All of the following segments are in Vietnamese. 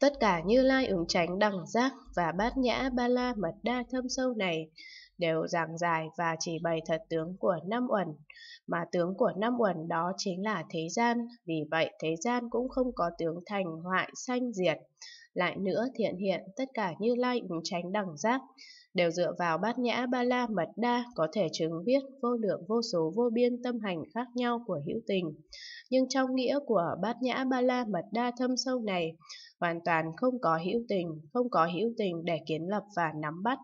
Tất cả Như Lai ứng tránh đẳng giác và bát nhã ba la mật đa thâm sâu này đều giảng giải và chỉ bày thật tướng của năm uẩn, mà tướng của năm uẩn đó chính là thế gian, vì vậy thế gian cũng không có tướng thành hoại sanh diệt. Lại nữa thiện hiện tất cả như lai ứng tránh đẳng giác, đều dựa vào bát nhã ba la mật đa có thể chứng biết vô lượng vô số vô biên tâm hành khác nhau của hữu tình. Nhưng trong nghĩa của bát nhã ba la mật đa thâm sâu này, hoàn toàn không có hữu tình, không có hữu tình để kiến lập và nắm bắt,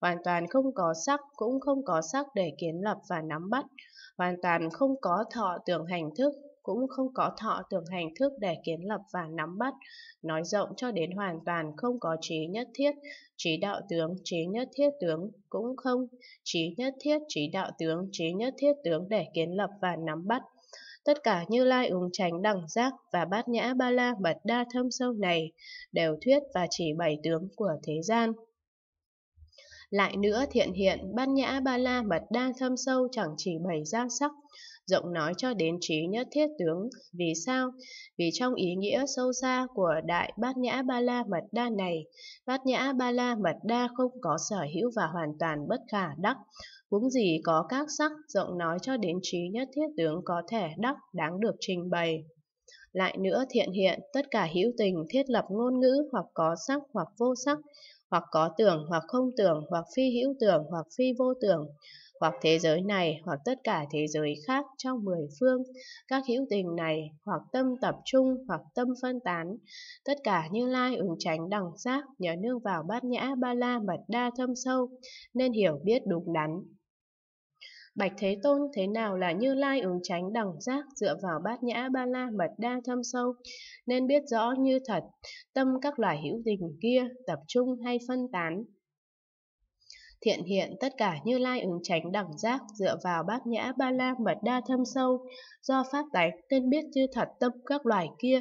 hoàn toàn không có sắc cũng không có sắc để kiến lập và nắm bắt, hoàn toàn không có thọ tưởng hành thức cũng không có thọ tưởng hành thức để kiến lập và nắm bắt, nói rộng cho đến hoàn toàn không có trí nhất thiết, trí đạo tướng, trí nhất thiết tướng cũng không, trí nhất thiết, trí đạo tướng, trí nhất thiết tướng để kiến lập và nắm bắt. Tất cả Như Lai ứng tránh đẳng giác và bát nhã ba la mật đa thâm sâu này đều thuyết và chỉ bảy tướng của thế gian. Lại nữa thiện hiện, bát nhã ba la mật đa thâm sâu chẳng chỉ bảy giác sắc, rộng nói cho đến trí nhất thiết tướng. Vì sao? Vì trong ý nghĩa sâu xa của Đại Bát Nhã Ba La Mật Đa này, Bát Nhã Ba La Mật Đa không có sở hữu và hoàn toàn bất khả đắc. cũng gì có các sắc, rộng nói cho đến trí nhất thiết tướng có thể đắc đáng được trình bày. Lại nữa thiện hiện, tất cả hữu tình thiết lập ngôn ngữ hoặc có sắc hoặc vô sắc, hoặc có tưởng hoặc không tưởng hoặc phi hữu tưởng hoặc phi vô tưởng hoặc thế giới này hoặc tất cả thế giới khác trong mười phương, các hữu tình này hoặc tâm tập trung hoặc tâm phân tán, tất cả như lai ứng tránh đẳng giác nhờ nương vào bát nhã ba la mật đa thâm sâu, nên hiểu biết đúng đắn, Bạch Thế Tôn thế nào là Như Lai ứng tránh đẳng giác dựa vào bát nhã ba la mật đa thâm sâu, nên biết rõ như thật, tâm các loài hữu tình kia tập trung hay phân tán, Thiện hiện tất cả như lai ứng tránh đẳng giác dựa vào bát nhã ba la mật đa thâm sâu, do pháp tánh nên biết chư thật tâm các loài kia,